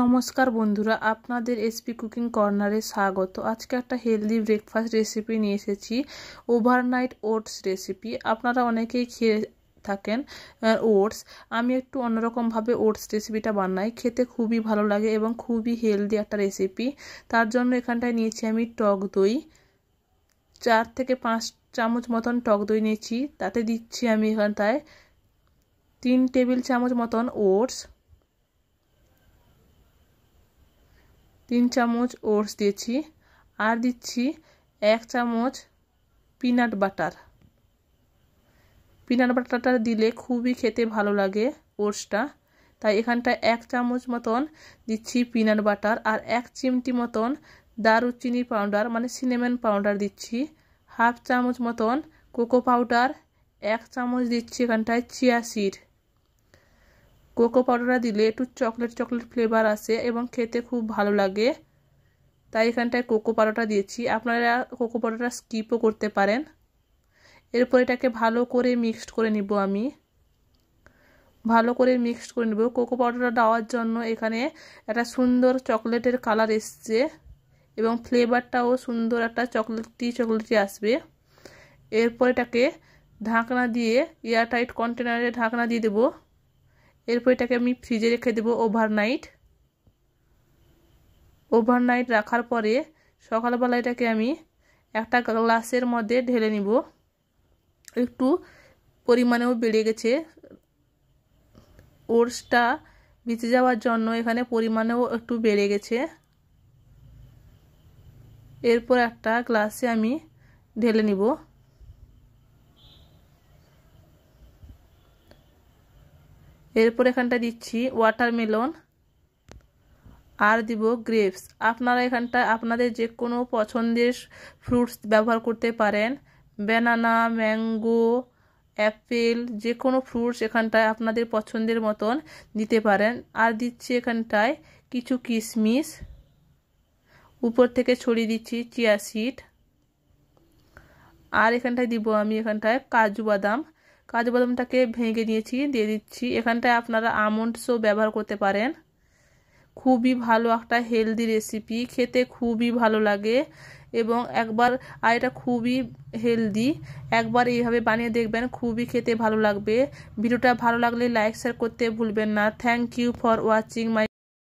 নমস্কার বন্ধুরা আপনাদের এসপি কুকিং কর্নারে স্বাগত আজকে একটা হেলদি ব্রেকফাস্ট রেসিপি নিয়ে এসেছি ওভারনাইট ওটস রেসিপি আপনারা অনেকেই খেয়ে থাকেন ওটস আমি একটু অন্যরকমভাবে ওটস রেসিপিটা বানাই খেতে খুবই ভালো লাগে এবং খুবই হেলদি একটা রেসিপি তার জন্য এখানটায় নিয়েছি আমি টক দই চার থেকে পাঁচ চামচ মতন টক দই নিয়েছি তাতে দিচ্ছি আমি এখানটায় তিন টেবিল চামচ মতন ওটস তিন চামচ ওটস দিয়েছি আর দিচ্ছি এক চামচ পিনাট বাটার পিনাট বাটারটা দিলে খুবই খেতে ভালো লাগে ওটসটা তাই এখানটায় এক চামচ মতন দিচ্ছি পিনাট বাটার আর এক চিমটি মতন দারুচিনি পাউডার মানে সিনেমেন পাউডার দিচ্ছি হাফ চামচ মতন কোকো পাউডার এক চামচ দিচ্ছি এখানটায় চিয়া সিড কোকো পাউডারটা দিলে একটু চকলেট চকলেট ফ্লেভার আসে এবং খেতে খুব ভালো লাগে তাই এখানটায় কোকো পাউডারটা দিয়েছি আপনারা কোকো পাউডারটা স্কিপও করতে পারেন এরপর এটাকে ভালো করে মিক্সড করে নিব আমি ভালো করে মিক্সড করে নেব কোকো পাউডারটা দেওয়ার জন্য এখানে একটা সুন্দর চকলেটের কালার এসছে এবং ফ্লেভারটাও সুন্দর একটা চকলেটি চকলেটি আসবে এরপর এটাকে ঢাকনা দিয়ে এয়ারটাইট কন্টেনারে ঢাকনা দিয়ে দেবো এরপর এটাকে আমি ফ্রিজে রেখে দেবো ওভারনাইট ওভারনাইট রাখার পরে সকালবেলা এটাকে আমি একটা গ্লাসের মধ্যে ঢেলে নিব একটু পরিমাণেও বেড়ে গেছে ওটসটা বেঁচে যাওয়ার জন্য এখানে পরিমাণেও একটু বেড়ে গেছে এরপর একটা গ্লাসে আমি ঢেলে নিব এরপর এখানটা দিচ্ছি ওয়াটারমেলন আর দিব গ্রেপস আপনারা এখানটায় আপনাদের যে কোনো পছন্দের ফ্রুটস ব্যবহার করতে পারেন ব্যানানা ম্যাঙ্গো অ্যাপেল যে কোনো ফ্রুটস এখানটায় আপনাদের পছন্দের মতন দিতে পারেন আর দিচ্ছি এখানটায় কিছু কিশমিশ উপর থেকে ছড়িয়ে দিচ্ছি চিয়া সিড আর এখানটায় দিব আমি এখানটায় কাজু বাদাম কাজু বাদামটাকে ভেঙে নিয়েছি দিয়ে দিচ্ছি এখানটায় আপনারা আমন্ডসও ব্যবহার করতে পারেন খুবই ভালো একটা হেলদি রেসিপি খেতে খুবই ভালো লাগে এবং একবার আর এটা খুবই হেলদি একবার এইভাবে বানিয়ে দেখবেন খুবই খেতে ভালো লাগবে ভিডিওটা ভালো লাগলে লাইক শেয়ার করতে ভুলবেন না thank you for watching my